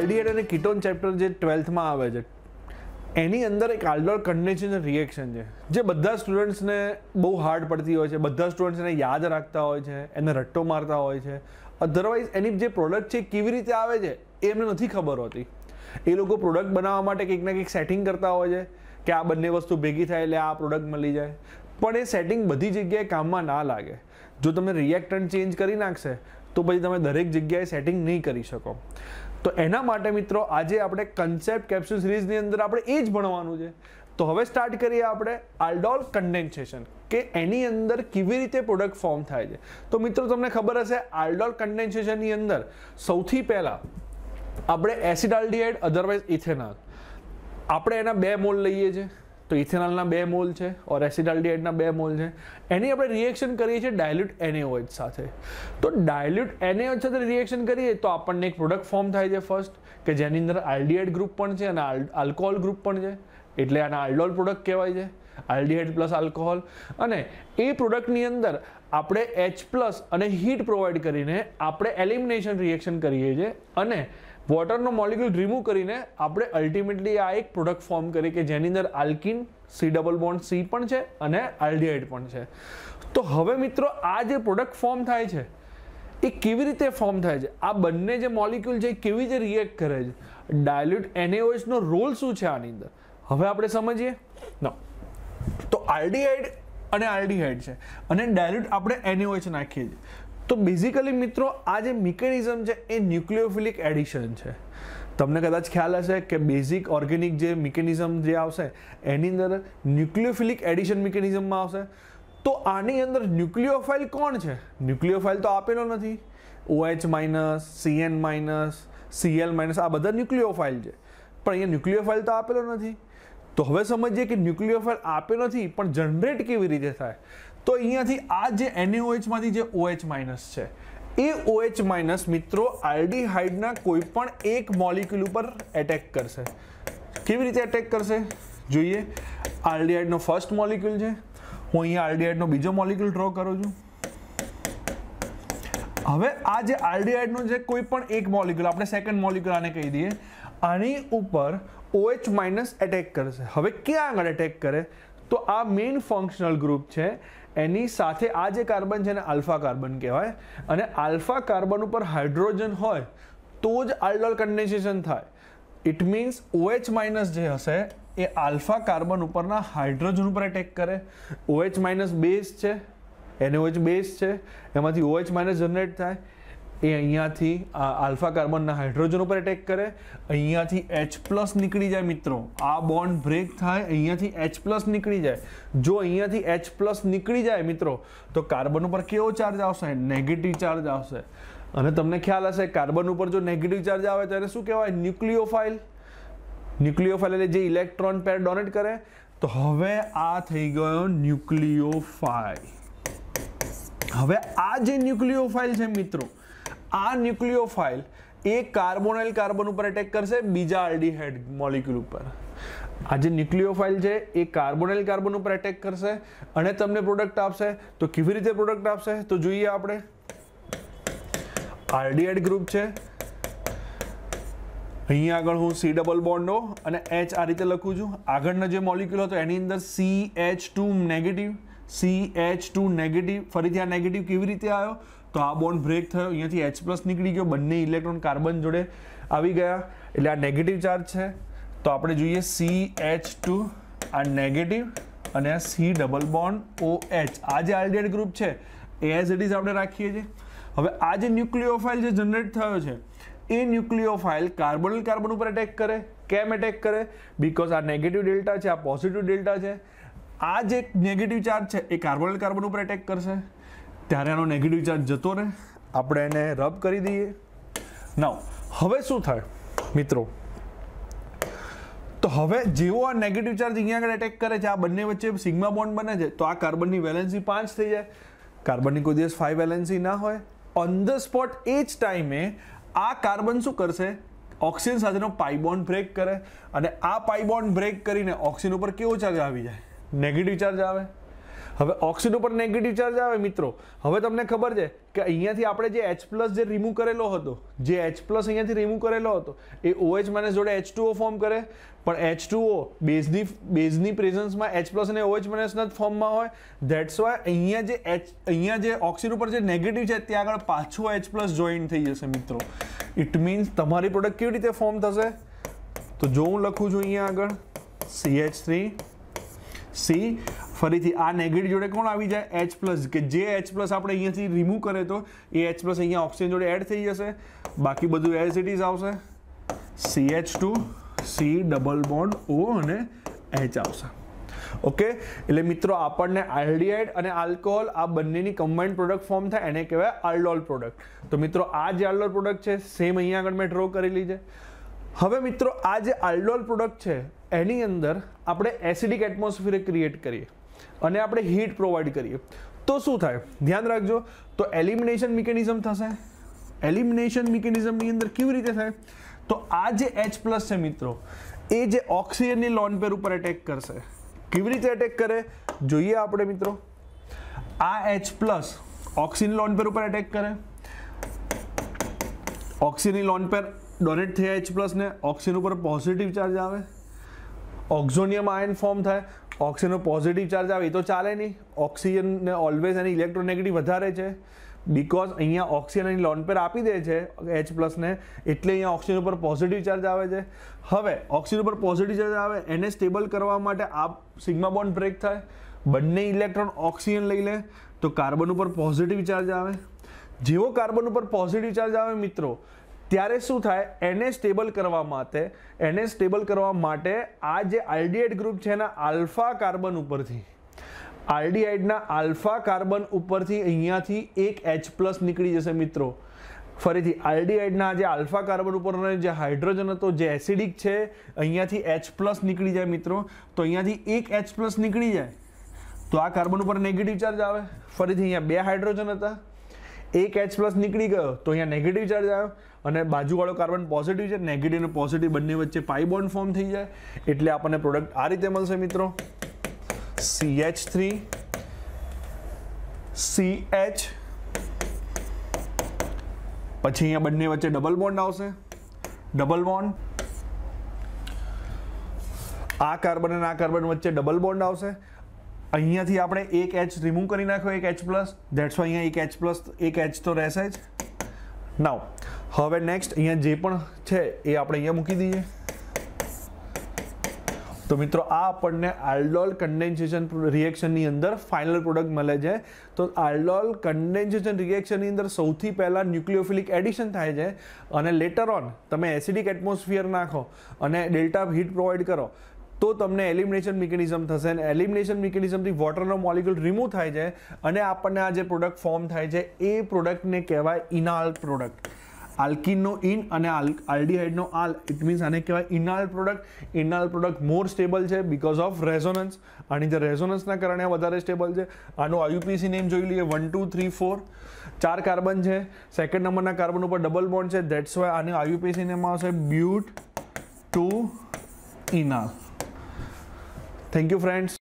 આલ્ડીએડ અને ketone chapter જે ટ્વેલ્થમાં આવે છે એની અંદર એક આલ્ડોર કન્ડેન્સેશન રિએક્શન છે જે બધા સ્ટુડન્ટ્સને બહુ હાર્ડ પડતી હોય છે બધા સ્ટુડન્ટ્સને યાદ રાખતા હોય છે એને રટ્ટો મારતા હોય છે અધરવાઇઝ એની જે પ્રોડક્ટ છે કેવી રીતે આવે છે એ એમને નથી ખબર હોતી એ લોકો પ્રોડક્ટ બનાવવા માટે કંઈક ને કંઈક સેટિંગ કરતા હોય છે કે આ બંને વસ્તુ ભેગી થાય એટલે આ પ્રોડક્ટ મળી જાય પણ એ સેટિંગ બધી જગ્યાએ કામમાં ના લાગે જો તમે રિએક્ટન્ટ ચેન્જ કરી નાખશે તો પછી તમે દરેક જગ્યાએ સેટિંગ નહીં કરી શકો તો એના માટે મિત્રો આજે આપણે કન્સેપ્ટ કેપ્સ્યુલ સિરીઝની અંદર આપણે એ જ ભણવાનું છે તો હવે સ્ટાર્ટ કરીએ આપણે આલ્ડોલ કન્ડેન્સેશન કે એની અંદર કેવી રીતે પ્રોડક્ટ ફોર્મ થાય છે તો મિત્રો તમને ખબર હશે આલ્ડોલ કન્ડેન્સેશનની અંદર સૌથી પહેલાં આપણે એસિડ આલ્ડીહાઇડ અધરવાઇઝ ઇથેનોલ આપણે એના બે મોલ લઈએ છીએ તો ઇથેનોલના બે મોલ છે ઓર એસિટાલ્ડીહાઇડના બે મોલ છે એની આપણે રિએક્શન કરીએ છીએ ડાયલ્યુટ એનએઓએચ સાથે તો ડાયલ્યુટ એનએઓએચ સાથે રિએક્શન કરીએ તો આપણને એક પ્રોડક્ટ ફોર્મ થાય છે ફર્સ્ટ કે જેની અંદર આલ્ડીહાઇડ ગ્રુપ પણ છે અને આલ્કોહોલ ગ્રુપ પણ છે એટલે આને આલ્ડોલ પ્રોડક્ટ કહેવાય છે આલ્ડીએડ પ્લસ આલ્કોહોલ અને એ પ્રોડક્ટની અંદર આપણે એચ પ્લસ અને હીટ પ્રોવાઈડ કરીને આપણે એલિમિનેશન રિએક્શન કરીએ છીએ અને વોટરનો મોલિક્યુલ રિમૂવ કરીને આપણે અલ્ટિમેટલી આ એક પ્રોડક્ટ ફોર્મ કરી કે જેની અંદર alkene C double bond C પણ છે અને આલ્ડિહાઇડ પણ છે તો હવે મિત્રો આ જે પ્રોડક્ટ ફોર્મ થાય છે એ કેવી રીતે ફોર્મ થાય છે આ બંને જે મોલિક્યુલ છે એ કેવી રીતે રિએક્ટ કરે છે ડાયલ્યુટ એનએઓએસનો રોલ શું છે આની અંદર હવે આપણે સમજીએ ના તો આલ્ડિહાઇડ અને આલ્ડિહાઇડ છે અને ડાયલ્યુટ આપણે એનએઓએચ નાખીએ છીએ તો બેઝિકલી મિત્રો આ જે મિકેનિઝમ છે એ ન્યુક્લિયોફિલિક એડિશન છે તમને કદાચ ખ્યાલ હશે કે બેઝિક ઓર્ગેનિક જે મિકેનિઝમ જે આવશે એની અંદર ન્યુક્લિયોફિલિક એડિશન મિકેનિઝમમાં આવશે તો આની અંદર ન્યુક્લિયોફાઇલ કોણ છે ન્યુક્લિયોફાઇલ તો આપેલો નથી OH minus CN minus Cl minus આ બધા ન્યુક્લિયોફાઇલ છે પણ અહીંયા ન્યુક્લિયોફાઇલ તો આપેલો નથી તો હવે સમજીએ કે ન્યુક્લિયોફાઇલ આપેલો નથી પણ જનરેટ કેવી રીતે થાય તો અહીંયાથી આ જે એનએઓએચમાંથી e જે ઓએચ માઇનસ છે એ ઓએચ માઇનસ મિત્રો આલ્ડીહાઇડના કોઈ પણ એક મોલિક્યુલ ઉપર એટેક કરશે કેવી રીતે એટેક કરશે જોઈએ આલ્ડીહાઇડનો ફર્સ્ટ મોલિક્યુલ છે હું અહીંયા આલ્ડીહાઇડનો બીજો મોલિક્યુલ ડ્રો કરું છું હવે આ જે આલ્ડીહાઇડનો જે કોઈ પણ એક મોલિક્યુલ આપણે સેકન્ડ મોલિક્યુલ આને કહી દઈએ આની ઉપર ઓએચ માઇનસ એટેક કરશે હવે ક્યાં આગળ એટેક કરે તો આ મેઇન ફંક્શનલ ગ્રુપ છે એની સાથે આ જે કાર્બન છે એને આલ્ફા કાર્બન કહેવાય અને આલ્ફા કાર્બન ઉપર હાઇડ્રોજન હોય તો જ આલ્ડોલ કન્ડેન્સેશન થાય ઇટ મીન્સ ઓએચ માઇનસ જે હશે એ આલ્ફા કાર્બન ઉપરના હાઇડ્રોજન ઉપર એટેક કરે ઓએચ માઇનસ બેઝ છે એને ઓએચ બેઝ છે એમાંથી ઓએચ માઇનસ જનરેટ થાય એ અહીંયાથી આ આલ્ફા કાર્બનના હાઇડ્રોજન ઉપર એટેક કરે અહીંયાથી એચ પ્લસ નીકળી જાય મિત્રો આ બોન્ડ બ્રેક થાય અહીંયાથી એચ પ્લસ નીકળી જાય જો અહીંયાથી એચ પ્લસ નીકળી જાય મિત્રો તો કાર્બન ઉપર કેવો ચાર્જ આવશે નેગેટિવ ચાર્જ આવશે અને તમને ખ્યાલ હશે કાર્બન ઉપર જો નેગેટિવ ચાર્જ આવે તો એને શું કહેવાય ન્યુક્લિયોફાઇલ ન્યુક્લિયોફાઇલ એટલે જે ઇલેક્ટ્રોન પેર ડોનેટ કરે તો હવે આ થઈ ગયો ન્યુક્લિયોફાઇલ હવે આ જે ન્યુક્લિયોફાઇલ છે મિત્રો આ ન્યુક્લિયોફાઇલ એ કાર્બોનાઇલ કાર્બન ઉપર એટેક કરશે બીજા આલ્ડીહાઇડ મોલિક્યુલ ઉપર આ જે ન્યુક્લિયોફાઇલ છે એ કાર્બોનાઇલ કાર્બન ઉપર એટેક કરશે અને તમને પ્રોડક્ટ આપશે તો કેવી રીતે પ્રોડક્ટ આપશે તો જોઈએ આપણે આરડીએડ ગ્રુપ છે અહીંયા આગળ હું સી ડબલ બોન્ડો અને એચ આ રીતે લખું છું આગળનો જે મોલિક્યુલ હતો એની અંદર C H two negative C H two negative ફરીથી આ નેગેટિવ કેવી રીતે આવ્યો તો આ બોન્ડ બ્રેક થયો અહીંયાથી એચ પ્લસ નીકળી ગયો બંને ઇલેક્ટ્રોન કાર્બન જોડે આવી ગયા એટલે આ નેગેટિવ ચાર્જ છે તો આપણે જોઈએ સી એચ ટુ આ નેગેટિવ અને આ C double bond O H આ જે આલ્ડિહાઇડ ગ્રુપ છે એ એઝ ઇટ ઇઝ આપણે રાખીએ છીએ હવે આ જે ન્યુક્લિયોફાઇલ જે જનરેટ થયો છે એ ન્યુક્લિયોફાઇલ કાર્બોનિલ કાર્બન ઉપર એટેક કરે કેમ એટેક કરે બિકોઝ આ નેગેટિવ ડેલ્ટા છે આ પોઝિટિવ ડેલ્ટા છે આ જે નેગેટિવ ચાર્જ છે એ કાર્બોનિલ કાર્બન ઉપર એટેક કરશે ત્યારે આનો નેગેટિવ ચાર્જ જતો રહે આપણે એને રબ કરી દઈએ નાવ હવે શું થાય મિત્રો તો હવે જેવો આ નેગેટિવ ચાર્જ અહીંયા આગળ એટેક કરે છે આ બંને વચ્ચે સિગ્મા બોન્ડ બને છે તો આ કાર્બનની વેલેન્સી પાંચ થઈ જાય કાર્બનની કોઈ દિવસ ફાઈવ વેલેન્સી ના હોય ઓન ધ સ્પોટ એ જ ટાઈમે આ કાર્બન શું કરશે ઓક્સિજન સાથેનો પાઇબોન્ડ બ્રેક કરે અને આ પાઇબોન્ડ બ્રેક કરીને ઓક્સિજન ઉપર કેવો ચાર્જ આવી જાય નેગેટિવ ચાર્જ આવે હવે ઓક્સિડ ઉપર નેગેટિવ ચાર્જ આવે મિત્રો હવે તમને ખબર છે કે અહીંયાથી આપણે જે એચ પ્લસ જે રિમૂવ કરેલો હતો જે એચ પ્લસ અહીંયાથી રિમૂવ કરેલો હતો એ ઓએચ OH માઇનસ જોડે એચ ટુ ફોર્મ કરે પણ એચ ટુ ઓ બેઝની બેઝની પ્રેઝન્સમાં એચ પ્લસ અને ઓએચ OH માઇનસના જ ફોર્મમાં હોય ધેટ્સ વાય અહીંયા જે એચ અહીંયા જે ઓક્સિડ ઉપર જે નેગેટિવ છે ત્યાં આગળ પાછું એચ પ્લસ જોઈન થઈ જશે મિત્રો ઇટ મીન્સ તમારી પ્રોડક્ટ કેવી રીતે ફોર્મ થશે તો જો હું લખું છું અહીંયા આગળ સી એચ થ્રી સી ફરીથી આ નેગેટિવ જોડે કોણ આવી જાય એચ પ્લસ કે જે એચ પ્લસ આપણે અહીંયાથી રિમૂવ કરે તો એ એચ પ્લસ અહીંયા ઓક્સિજન જોડે એડ થઈ જશે બાકી બધું એઝ ઇટ ઇઝ આવશે C H two C double bond O અને એચ આવશે ઓકે એટલે મિત્રો આપણને આલ્ડીહાઇડ અને આલ્કોહોલ આ બંનેની કમ્બાઇન્ડ પ્રોડક્ટ ફોર્મ થાય એને કહેવાય આલ્ડોલ પ્રોડક્ટ તો મિત્રો આ જે આલ્ડોલ પ્રોડક્ટ છે સેમ અહીંયા આગળ મેં ડ્રો કરી છે હવે મિત્રો આ જે આલ્ડોલ પ્રોડક્ટ છે એની અંદર આપણે એસિડિક એટમોસ્ફિયર ક્રિએટ કરીએ અને આપણે હીટ પ્રોવાઈડ કરીએ તો શું થાય ધ્યાન રાખજો તો એલિમિનેશન મિકેનિઝમ થશે એલિમિનેશન મિકેનિઝમની અંદર કેવી રીતે થાય તો આ જે એચ પ્લસ છે મિત્રો એ જે ઓક્સિજનની લોન પેર ઉપર એટેક કરશે કેવી રીતે એટેક કરે જોઈએ આપણે મિત્રો આ H plus oxygen lone pair ઉપર એટેક કરે ઓક્સિજનની લોન પેર ડોનેટ થયા એચ પ્લસને ઓક્સિજન ઉપર પોઝિટિવ ચાર્જ આવે ઓક્ઝોનિયમ આયન ફોર્મ થાય ઓક્સિજનનો પોઝિટિવ ચાર્જ આવે એ તો ચાલે નહીં ઓક્સિજનને ઓલવેઝ એની ઇલેક્ટ્રોનેગેટિવ વધારે છે બિકોઝ અહીંયા ઓક્સિજન એની લોન પર આપી દે છે એચ પ્લસને એટલે અહીંયા ઓક્સિજન ઉપર પોઝિટિવ ચાર્જ આવે છે હવે ઓક્સિજન ઉપર પોઝિટિવ ચાર્જ આવે એને સ્ટેબલ કરવા માટે આ સિગ્મા બોન્ડ બ્રેક થાય બંને ઇલેક્ટ્રોન ઓક્સિજન લઈ લે તો કાર્બન ઉપર પોઝિટિવ ચાર્જ આવે જેવો કાર્બન ઉપર પોઝિટિવ ચાર્જ આવે મિત્રો ત્યારે શું થાય એને સ્ટેબલ કરવા માટે એને સ્ટેબલ કરવા માટે આ જે આલ્ડીહાઇડ ગ્રુપ છે એના આલ્ફા કાર્બન ઉપરથી આલ્ડીહાઇડના આલ્ફા કાર્બન ઉપરથી અહીંયાથી એક એચ પ્લસ નીકળી જશે મિત્રો ફરીથી આલ્ડીહાઇડના જે આલ્ફા કાર્બન ઉપરનો જે હાઇડ્રોજન હતો જે એસિડિક છે અહીંયાથી એચ પ્લસ નીકળી જાય મિત્રો તો અહીંયાથી એક એચ પ્લસ નીકળી જાય તો આ કાર્બન ઉપર નેગેટિવ ચાર્જ આવે ફરીથી અહીંયા બે હાઇડ્રોજન હતા એક એચ પ્લસ નીકળી ગયો તો અહીંયા નેગેટિવ ચાર્જ આવ્યો અને બાજુવાળો કાર્બન પોઝિટિવ છે નેગેટિવ અને પોઝિટિવ બંને વચ્ચે પાઈ બોન્ડ ફોર્મ થઈ જાય એટલે આપણને પ્રોડક્ટ આ રીતે મળશે મિત્રો C H three C H પછી અહીંયા બંને વચ્ચે ડબલ બોન્ડ આવશે ડબલ બોન્ડ આ કાર્બન અને આ કાર્બન વચ્ચે ડબલ બોન્ડ આવશે અહીંયાથી આપણે એક એચ રિમૂવ કરી નાખ્યો એક એચ પ્લસ ધેટ્સ અહીંયા એક એચ પ્લસ એક એચ તો રહેશે જ નાવ હવે નેક્સ્ટ અહીંયા જે પણ છે એ આપણે અહીંયા મૂકી દઈએ તો મિત્રો આ આપણને આલ્ડોલ કન્ડેન્સેશન રિએક્શનની અંદર ફાઇનલ પ્રોડક્ટ મળે છે તો આલ્ડોલ કન્ડેન્સેશન રિએક્શનની અંદર સૌથી પહેલાં ન્યુક્લિયોફિલિક એડિશન થાય છે અને લેટર ઓન તમે એસિડિક એટમોસ્ફિયર નાખો અને ડેલ્ટા હીટ પ્રોવાઈડ કરો તો તમને એલિમિનેશન મિકેનિઝમ થશે અને એલિમિનેશન મિકેનિઝમથી વોટરનો મોલિક્યુલ રિમૂવ થાય છે અને આપણને આ જે પ્રોડક્ટ ફોર્મ થાય છે એ પ્રોડક્ટને કહેવાય ઇનાલ પ્રોડક્ટ આલ્કિનનો ઇન અને આલ્ડીહાઇડનો આલ ઇટ મીન્સ આને કહેવાય enal product enal product more stable છે બિકોઝ ઓફ રેઝોનન્સ આની જે રેઝોનન્સના કારણે વધારે સ્ટેબલ છે આનું આયુપીસી નેમ જોઈ લઈએ વન ટુ થ્રી ફોર ચાર કાર્બન છે સેકન્ડ નંબરના કાર્બન ઉપર ડબલ બોન્ડ છે દેટ્સ વાય આની આયુપીસી નેમ આવશે but two enal Thank you friends.